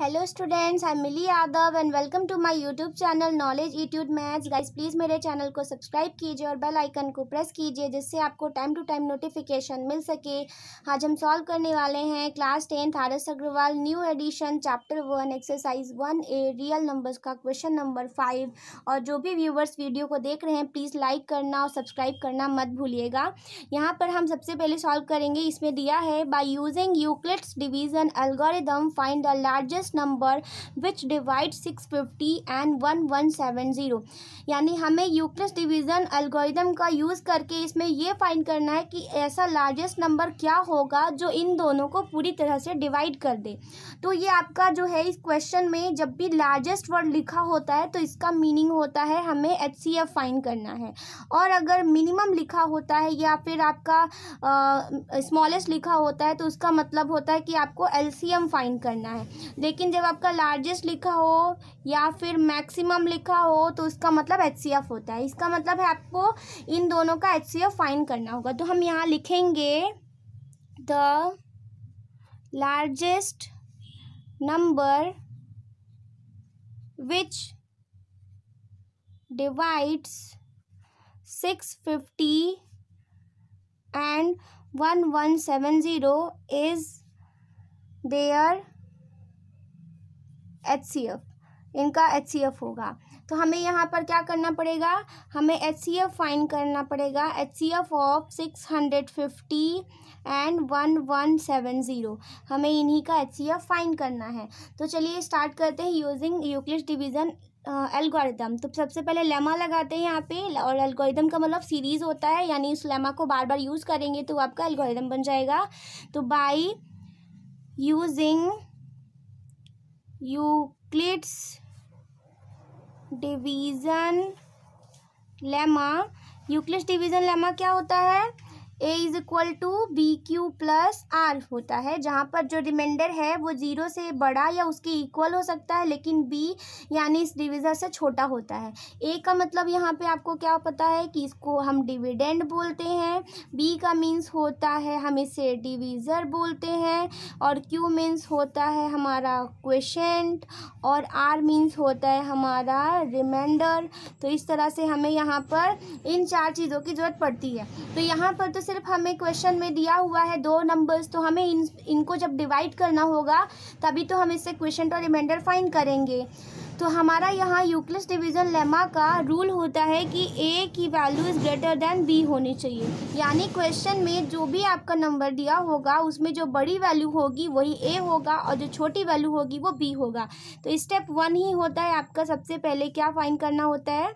hello students I Mili Yadav and welcome to my YouTube channel knowledge etude maths guys please मेरे channel को subscribe कीजिए और bell icon को press कीजिए जिससे आपको टाइम टू टाइम नोटिफिकेशन मिल सके आज हम सॉल्व करने वाले हैं class tenth R S Agarwal new edition chapter one exercise one A real numbers का क्वेश्चन नंबर फाइव और जो भी व्यूवर्स वीडियो को देख रहे हैं प्लीज़ लाइक करना और सब्सक्राइब करना मत भूलिएगा यहाँ पर हम सबसे पहले सॉल्व करेंगे इसमें दिया है by using Euclid's division algorithm find the largest number which divide six fifty and one one seven zero यानी हमें यूक्लिस डिवीज़न अल्गोरिदम का यूज़ करके इसमें ये फाइंड करना है कि ऐसा लार्जेस्ट नंबर क्या होगा जो इन दोनों को पूरी तरह से डिवाइड कर दे तो ये आपका जो है इस क्वेश्चन में जब भी लार्जेस्ट वर्ड लिखा होता है तो इसका मीनिंग होता है हमें एच सी एफ फाइन करना है और अगर मिनिमम लिखा होता है या फिर आपका स्मॉलेस्ट लिखा होता है तो उसका मतलब होता है कि आपको एल सी एम फाइन करना है लेकिन लेकिन जब आपका लार्जेस्ट लिखा हो या फिर मैक्सिमम लिखा हो तो उसका मतलब एच होता है इसका मतलब है आपको इन दोनों का एच फाइन करना होगा तो हम यहाँ लिखेंगे the largest number which six fifty and one one seven zero is their H C F इनका एच सी एफ़ होगा तो हमें यहाँ पर क्या करना पड़ेगा हमें एच सी एफ़ फाइन करना पड़ेगा H C F of six hundred fifty and one one seven zero हमें इन्हीं का एच सी एफ़ फाइन करना है तो चलिए स्टार्ट करते हैं यूजिंग यूक्लिड डिवीज़न एल्गोरिदम तो सबसे पहले लेमा लगाते हैं यहाँ पे और एल्गोरिदम का मतलब सीरीज़ होता है यानी उस लेमा को बार बार यूज़ करेंगे तो आपका एल्गोरिदम बन जाएगा तो by using Euclid's division lemma Euclid's division lemma क्या होता है A is equal to B Q plus R होता है जहाँ पर जो रिमाइंडर है वो ज़ीरो से बड़ा या उसके इक्वल हो सकता है लेकिन बी यानी इस डिविज़र से छोटा होता है ए का मतलब यहाँ पे आपको क्या पता है कि इसको हम डिविडेंड बोलते हैं बी का मीन्स होता है हम इसे डिविज़र बोलते हैं और क्यू मीन्स होता है हमारा क्वेशेंट और आर मीन्स होता है हमारा रिमाइंडर तो इस तरह से हमें यहाँ पर इन चार चीज़ों की ज़रूरत पड़ती है तो यहाँ पर तो सिर्फ हमें क्वेश्चन में दिया हुआ है दो नंबर्स तो हमें इन इनको जब डिवाइड करना होगा तभी तो हम इससे क्वेश्चन और रिमाइंडर फाइंड करेंगे तो हमारा यहाँ यूक्लिस डिवीज़न लेमा का रूल होता है कि ए की value is greater than B होनी चाहिए यानी क्वेश्चन में जो भी आपका नंबर दिया होगा उसमें जो बड़ी वैल्यू होगी वही ए होगा और जो छोटी वैल्यू होगी वो बी होगा तो स्टेप वन ही होता है आपका सबसे पहले क्या फाइन करना होता है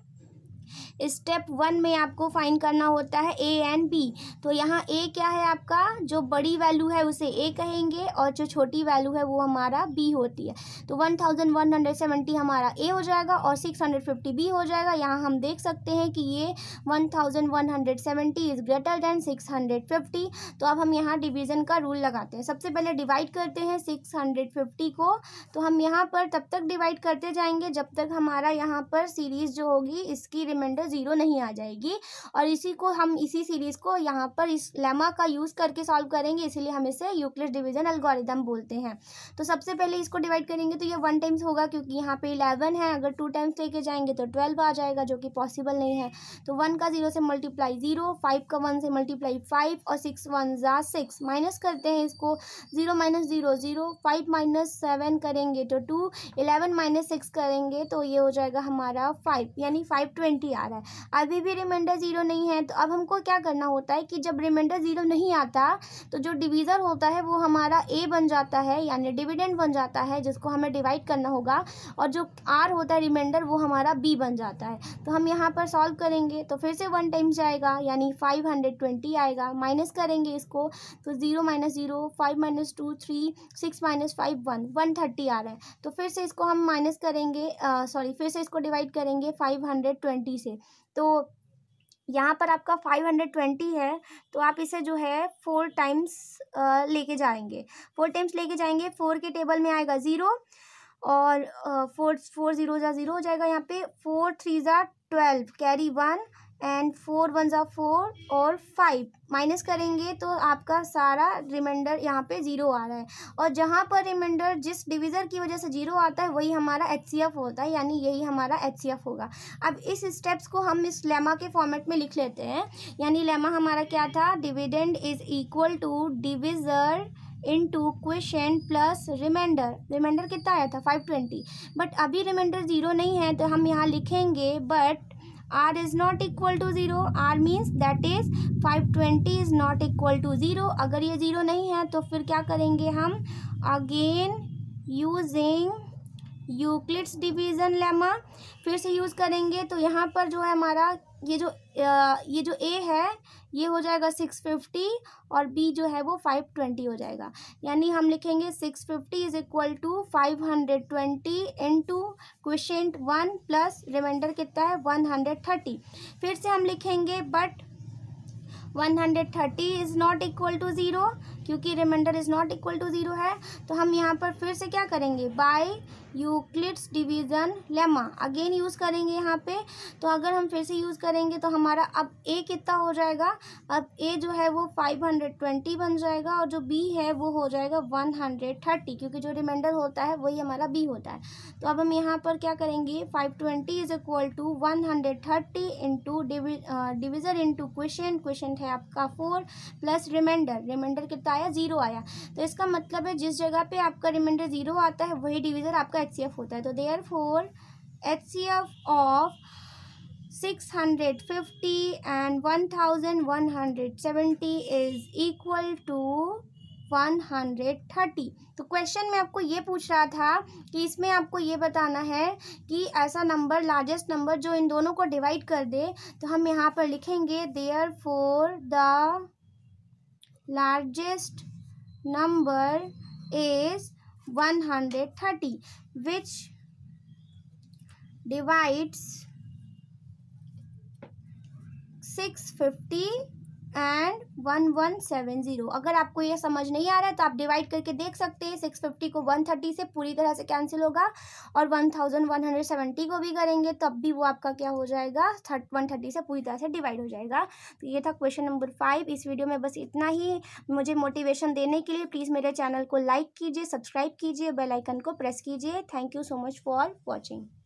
स्टेप वन में आपको फाइन करना होता है ए एंड बी तो यहाँ ए क्या है आपका जो बड़ी वैल्यू है उसे ए कहेंगे और जो छोटी वैल्यू है वो हमारा बी होती है तो one thousand one hundred seventy हमारा ए हो जाएगा और सिक्स हंड्रेड फिफ्टी बी हो जाएगा यहाँ हम देख सकते हैं कि ये one thousand one hundred seventy is greater than six hundred fifty तो अब हम यहाँ डिवीज़न का रूल लगाते हैं सबसे पहले डिवाइड करते हैं सिक्स हंड्रेड फिफ्टी को तो हम यहाँ पर तब तक डिवाइड करते जाएंगे जब तक हमारा यहाँ पर सीरीज़ जो होगी इसकी रिमाइंडर ज़ीरो नहीं आ जाएगी और इसी को हम इसी सीरीज़ को यहाँ पर इस लेमा का यूज़ करके सॉल्व करेंगे इसीलिए हम इसे यूक्लिस डिविजन अलगोरिदम बोलते हैं तो सबसे पहले इसको डिवाइड करेंगे तो ये वन टाइम्स होगा क्योंकि यहाँ पे इलेवन है अगर टू टाइम्स लेके जाएंगे तो ट्वेल्व आ जाएगा जो कि पॉसिबल नहीं है तो वन का ज़ीरो से मल्टीप्लाई ज़ीरो फाइव का वन से मल्टीप्लाई फाइव और सिक्स वन ज़ा सिक्स माइनस करते हैं इसको zero minus zero zero five minus seven करेंगे तो टू इलेवन माइनस सिक्स करेंगे तो ये हो जाएगा हमारा फाइव यानी फाइव ट्वेंटी भी आ रहा है अभी भी रिमाइंडर ज़ीरो नहीं है तो अब हमको क्या करना होता है कि जब रिमाइंडर ज़ीरो नहीं आता तो जो डिवीज़र होता है वो हमारा ए बन जाता है यानी डिविडेंड बन जाता है जिसको हमें डिवाइड करना होगा और जो आर होता है रिमाइंडर वो हमारा बी बन जाता है तो हम यहाँ पर सॉल्व करेंगे तो फिर से वन टाइम्स आएगा यानी फाइव हंड्रेड ट्वेंटी आएगा माइनस करेंगे इसको तो zero minus zero five minus two three six minus five one one thirty आ रहा है तो फिर से इसको हम माइनस करेंगे सॉरी फिर से इसको डिवाइड करेंगे फाइव हंड्रेड ट्वेंटी ट्वेंटी से तो यहाँ पर आपका फाइव हंड्रेड ट्वेंटी है तो आप इसे जो है फोर टाइम्स लेके जाएंगे फोर टाइम्स लेके जाएंगे फोर के टेबल में आएगा ज़ीरो और फोर फोर ज़ीरो ज़ा ज़ीरो हो जाएगा यहाँ पे फोर थ्री ज़ा twelve carry one and four one ज़ा फोर और फाइव माइनस करेंगे तो आपका सारा रिमाइंडर यहाँ पे ज़ीरो आ रहा है और जहाँ पर रिमाइंडर जिस डिविज़र की वजह से ज़ीरो आता है वही हमारा एच होता है यानी यही हमारा एच होगा अब इस स्टेप्स को हम इस लेमा के फॉर्मेट में लिख लेते हैं यानी लेमा हमारा क्या था dividend is equal to divisor into question plus reminder reminder कितना आया था फाइव ट्वेंटी बट अभी रिमाइंडर ज़ीरो नहीं है तो हम यहाँ लिखेंगे but R is not equal to zero R means that is five twenty is not equal to zero अगर ये ज़ीरो नहीं है तो फिर क्या करेंगे हम again using Euclid's division lemma फिर से यूज़ करेंगे तो यहाँ पर जो है हमारा ये जो ये जो ए है ये हो जाएगा सिक्स फिफ्टी और बी जो है वो फाइव ट्वेंटी हो जाएगा यानी हम लिखेंगे six fifty is equal to five hundred twenty into question one plus reminder कितना है वन हंड्रेड थर्टी फिर से हम लिखेंगे but one hundred thirty is not equal to zero क्योंकि reminder is not equal to zero है तो हम यहाँ पर फिर से क्या करेंगे by Euclid's division lemma again use करेंगे यहाँ पे तो अगर हम फिर से यूज़ करेंगे तो हमारा अब ए कितना हो जाएगा अब ए जो है वो फाइव हंड्रेड ट्वेंटी बन जाएगा और जो बी है वो हो जाएगा वन हंड्रेड थर्टी क्योंकि जो रिमाइंडर होता है वही हमारा बी होता है तो अब हम यहाँ पर क्या करेंगे five twenty is equal to one hundred thirty into division into question question है आपका फोर प्लस रिमाइंडर रिमाइंडर कितना आया ज़ीरो आया तो इसका मतलब है जिस जगह पर आपका रिमाइंडर ज़ीरो आता है वही डिविजन आपका एच सी एफ होता है तो therefore H C F of six hundred fifty and one thousand one hundred seventy is equal to one hundred thirty तो क्वेश्चन में आपको ये पूछ रहा था कि इसमें आपको ये बताना है कि ऐसा नंबर लार्जेस्ट नंबर जो इन दोनों को डिवाइड कर दे तो हम यहाँ पर लिखेंगे therefore the largest number is one hundred thirty which divides 650 and one one seven zero अगर आपको ये समझ नहीं आ रहा है तो आप डिवाइड करके देख सकते हैं सिक्स फिफ्टी को वन थर्टी से पूरी तरह से कैंसिल होगा और one thousand one hundred seventy को भी करेंगे तब भी वो आपका क्या हो जाएगा थर्ट वन थर्टी से पूरी तरह से डिवाइड हो जाएगा तो ये था क्वेश्चन नंबर फाइव इस वीडियो में बस इतना ही मुझे मोटिवेशन देने के लिए प्लीज़ मेरे चैनल को लाइक कीजिए सब्सक्राइब कीजिए बेलाइकन को प्रेस कीजिए thank you so much for watching